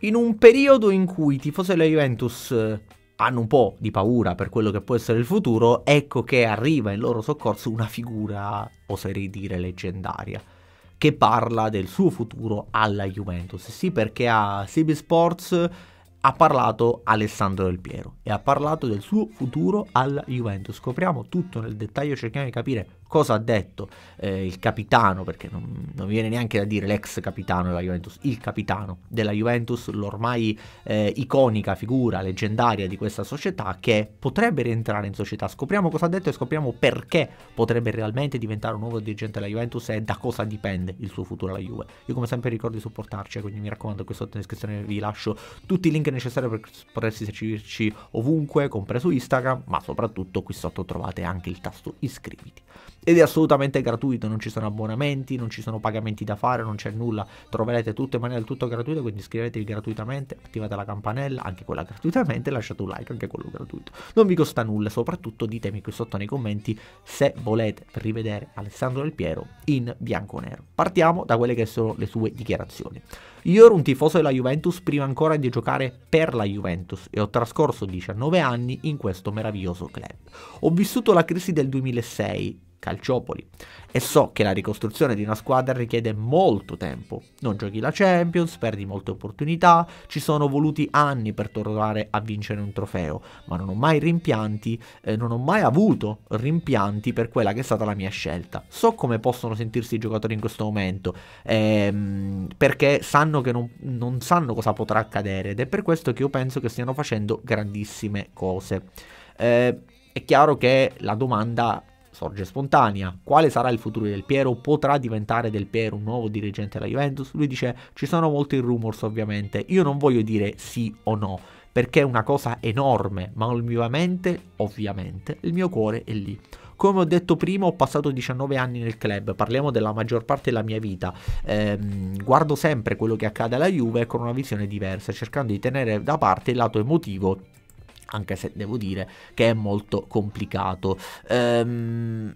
in un periodo in cui i tifosi della Juventus eh, hanno un po' di paura per quello che può essere il futuro, ecco che arriva in loro soccorso una figura, oserei dire, leggendaria, che parla del suo futuro alla Juventus. Sì, perché a CB Sports ha parlato Alessandro Del Piero e ha parlato del suo futuro alla Juventus. Scopriamo tutto nel dettaglio, cerchiamo di capire cosa ha detto eh, il capitano, perché non, non, viene neanche da dire l'ex capitano della Juventus, il capitano della Juventus, l'ormai eh, iconica figura leggendaria di questa società che potrebbe rientrare in società. Scopriamo cosa ha detto e scopriamo perché potrebbe realmente diventare un nuovo dirigente della Juventus e da cosa dipende il suo futuro alla Juve. Io come sempre ricordo di supportarci, quindi mi raccomando qui sotto in descrizione vi lascio tutti i link necessari per potersi seguirci ovunque, compreso Instagram, ma soprattutto qui sotto trovate anche il tasto iscriviti ed è assolutamente gratuito, non ci sono abbonamenti, non ci sono pagamenti da fare, non c'è nulla, troverete tutto in maniera del tutto gratuita, quindi iscrivetevi gratuitamente, attivate la campanella, anche quella gratuitamente, lasciate un like, anche quello gratuito. Non vi costa nulla, soprattutto ditemi qui sotto nei commenti se volete rivedere Alessandro Del Piero in bianco-nero. Partiamo da quelle che sono le sue dichiarazioni. Io ero un tifoso della Juventus prima ancora di giocare per la Juventus e ho trascorso 19 anni in questo meraviglioso club. Ho vissuto la crisi del 2006 Calciopoli. E so che la ricostruzione di una squadra richiede molto tempo. Non giochi la Champions, perdi molte opportunità, ci sono voluti anni per tornare a vincere un trofeo, ma non ho mai rimpianti, eh, non ho mai avuto rimpianti per quella che è stata la mia scelta. So come possono sentirsi i giocatori in questo momento, ehm, perché sanno che non, non sanno cosa potrà accadere ed è per questo che io penso che stiano facendo grandissime cose. Eh, è chiaro che la domanda sorge spontanea. Quale sarà il futuro del Piero? Potrà diventare del Piero un nuovo dirigente della Juventus? Lui dice ci sono molti rumors ovviamente, io non voglio dire sì o no, perché è una cosa enorme, ma ovviamente, ovviamente, il mio cuore è lì. Come ho detto prima, ho passato 19 anni nel club, parliamo della maggior parte della mia vita. Ehm, guardo sempre quello che accade alla Juve con una visione diversa, cercando di tenere da parte il lato emotivo anche se devo dire che è molto complicato. Ehm,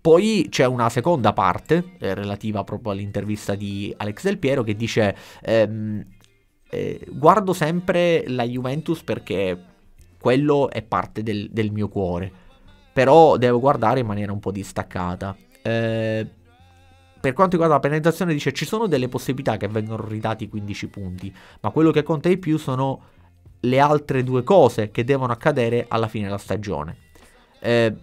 poi c'è una seconda parte eh, relativa proprio all'intervista di Alex Del Piero che dice ehm, eh, guardo sempre la Juventus perché quello è parte del, del, mio cuore, però devo guardare in maniera un po' distaccata. Eh, per quanto riguarda la penalizzazione dice ci sono delle possibilità che vengono ridati 15 punti, ma quello che conta di più sono le altre due cose che devono accadere alla fine della stagione. Eh,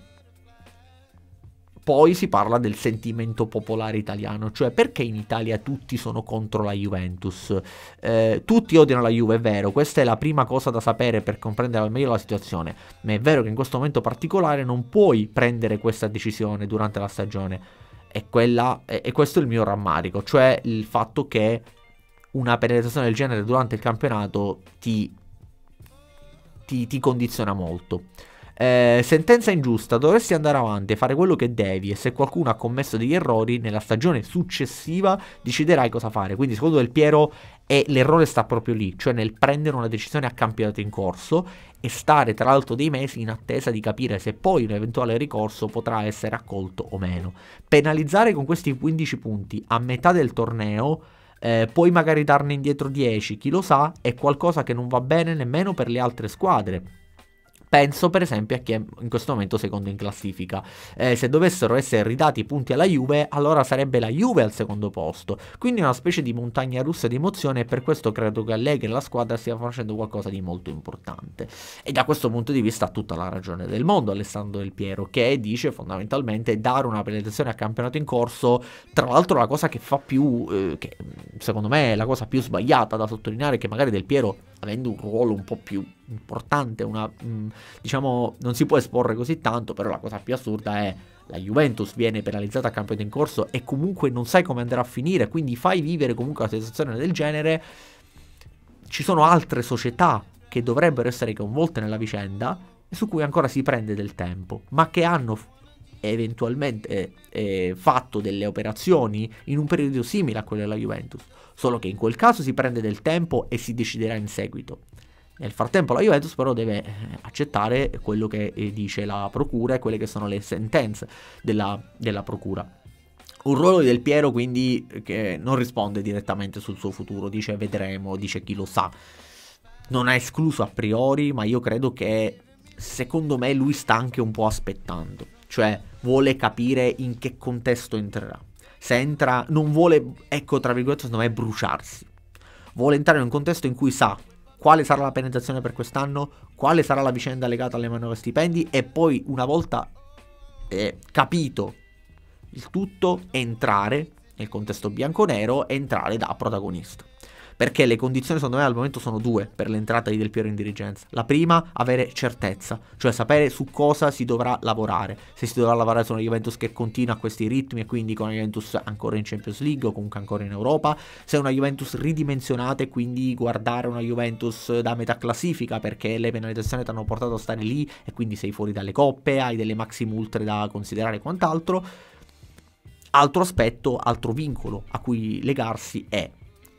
poi si parla del sentimento popolare italiano, cioè perché in Italia tutti sono contro la Juventus. Eh, tutti odiano la Juve, è vero, questa è la prima cosa da sapere per comprendere al meglio la situazione, ma è vero che in questo momento particolare non puoi prendere questa decisione durante la stagione. E, quella, e, e questo è il mio rammarico, cioè il fatto che una penalizzazione del genere durante il campionato ti ti, ti condiziona molto. Eh, sentenza ingiusta, dovresti andare avanti e fare quello che devi e se qualcuno ha commesso degli errori nella stagione successiva deciderai cosa fare. Quindi secondo Del Piero è, l'errore sta proprio lì, cioè nel prendere una decisione a campionato in corso e stare tra l'altro dei mesi in attesa di capire se poi un eventuale ricorso potrà essere accolto o meno. Penalizzare con questi 15 punti a metà del torneo eh, poi magari darne indietro 10, chi lo sa, è qualcosa che non va bene nemmeno per le altre squadre Penso per esempio a chi è in questo momento secondo in classifica. Eh, se dovessero essere ridati i punti alla Juve, allora sarebbe la Juve al secondo posto. Quindi una specie di montagna russa di emozione e per questo credo che Allegri e la squadra stia facendo qualcosa di molto importante. E da questo punto di vista ha tutta la ragione del mondo Alessandro Del Piero che dice fondamentalmente dare una penalizzazione al campionato in corso, tra l'altro la cosa che fa più, eh, che secondo me è la cosa più sbagliata da sottolineare che magari Del Piero avendo un ruolo un po' più importante, una, mh, mm, diciamo non si può esporre così tanto, però la cosa più assurda è la Juventus viene penalizzata a campionato in corso e comunque non sai come andrà a finire, quindi fai vivere comunque una sensazione del genere. Ci sono altre società che dovrebbero essere coinvolte nella vicenda e su cui ancora si prende del tempo, ma che hanno eventualmente eh, eh, fatto delle operazioni in un periodo simile a quello della Juventus, solo che in quel caso si prende del tempo e si deciderà in seguito. Nel frattempo la Juventus però deve eh, accettare quello che eh, dice la procura e quelle che sono le sentenze della, della procura. Un ruolo di del Piero quindi che non risponde direttamente sul suo futuro, dice vedremo, dice chi lo sa. Non ha escluso a priori, ma io credo che secondo me lui sta anche un po' aspettando cioè vuole capire in che contesto entrerà. Se entra, non vuole, ecco tra virgolette, secondo me, bruciarsi. Vuole entrare in un contesto in cui sa quale sarà la penalizzazione per quest'anno, quale sarà la vicenda legata alle manovre stipendi e poi una volta eh, capito il tutto, entrare nel contesto bianco-nero, entrare da protagonista perché le condizioni secondo me al momento sono due per l'entrata di Del Piero in dirigenza. La prima, avere certezza, cioè sapere su cosa si dovrà lavorare, se si dovrà lavorare su una Juventus che continua a questi ritmi e quindi con una Juventus ancora in Champions League o comunque ancora in Europa, se è una Juventus ridimensionata e quindi guardare una Juventus da metà classifica perché le penalizzazioni ti hanno portato a stare lì e quindi sei fuori dalle coppe, hai delle maxi multre da considerare e quant'altro. Altro aspetto, altro vincolo a cui legarsi è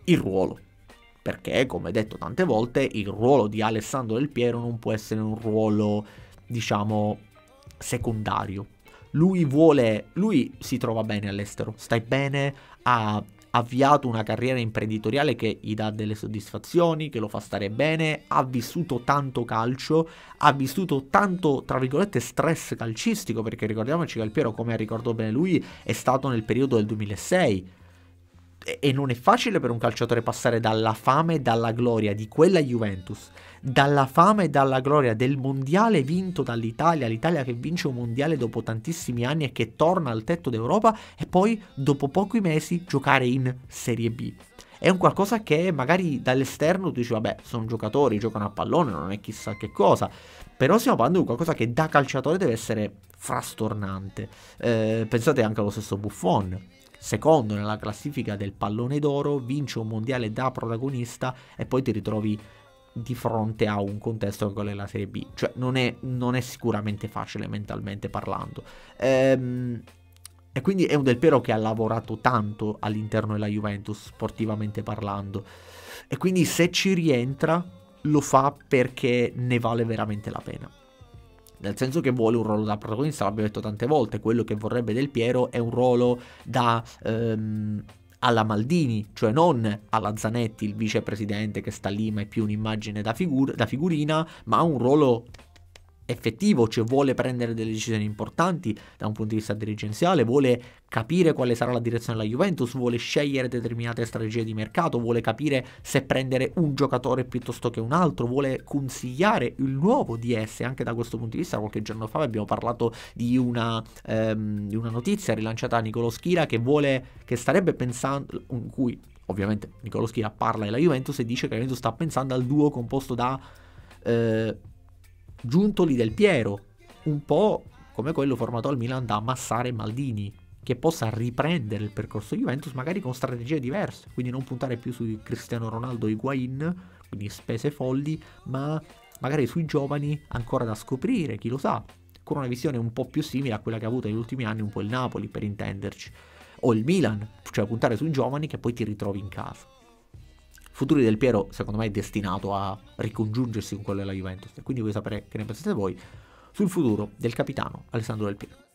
il ruolo perché, come detto tante volte, il ruolo di Alessandro Del Piero non può essere un ruolo, diciamo, secondario. Lui vuole, lui si trova bene all'estero, stai bene, ha avviato una carriera imprenditoriale che gli dà delle soddisfazioni, che lo fa stare bene, ha vissuto tanto calcio, ha vissuto tanto, tra virgolette, stress calcistico, perché ricordiamoci che il Piero, come ricordò bene lui, è stato nel periodo del 2006, e non è facile per un calciatore passare dalla fame e dalla gloria di quella Juventus, dalla fame e dalla gloria del mondiale vinto dall'Italia, l'Italia che vince un mondiale dopo tantissimi anni e che torna al tetto d'Europa e poi dopo pochi mesi giocare in Serie B. È un qualcosa che magari dall'esterno tu dici vabbè sono giocatori, giocano a pallone, non è chissà che cosa, però stiamo parlando di qualcosa che da calciatore deve essere frastornante. Eh, pensate anche allo stesso Buffon secondo nella classifica del pallone d'oro, vince un mondiale da protagonista e poi ti ritrovi di fronte a un contesto come la Serie B. Cioè non è, non è sicuramente facile mentalmente parlando. Ehm, e quindi è un Del Piero che ha lavorato tanto all'interno della Juventus, sportivamente parlando. E quindi se ci rientra, lo fa perché ne vale veramente la pena nel senso che vuole un ruolo da protagonista, l'abbiamo detto tante volte, quello che vorrebbe Del Piero è un ruolo da... Ehm, alla Maldini, cioè non alla Zanetti, il vicepresidente che sta lì ma è più un'immagine da, figur- da figurina, ma ha un ruolo effettivo, cioè vuole prendere delle decisioni importanti da un punto di vista dirigenziale, vuole capire quale sarà la direzione della Juventus, vuole scegliere determinate strategie di mercato, vuole capire se prendere un giocatore piuttosto che un altro, vuole consigliare il nuovo DS anche da questo punto di vista. Qualche giorno fa abbiamo parlato di una, ehm, di una notizia rilanciata da Nicolo Schira che vuole, che starebbe pensando, in cui ovviamente Nicolo Schira parla della Juventus e dice che la Juventus sta pensando al duo composto da... Eh, Giuntoli del Piero, un po' come quello formato al Milan da ammassare Maldini, che possa riprendere il percorso Juventus magari con strategie diverse, quindi non puntare più su Cristiano Ronaldo e Higuain, quindi spese folli, ma magari sui giovani ancora da scoprire, chi lo sa, con una visione un po' più simile a quella che ha avuto negli ultimi anni un po' il Napoli, per intenderci, o il Milan, cioè puntare sui giovani che poi ti ritrovi in casa. Futuri del Piero, secondo me, è destinato a ricongiungersi con quello della Juventus. Quindi voglio sapere che ne pensate voi sul futuro del capitano Alessandro Del Piero.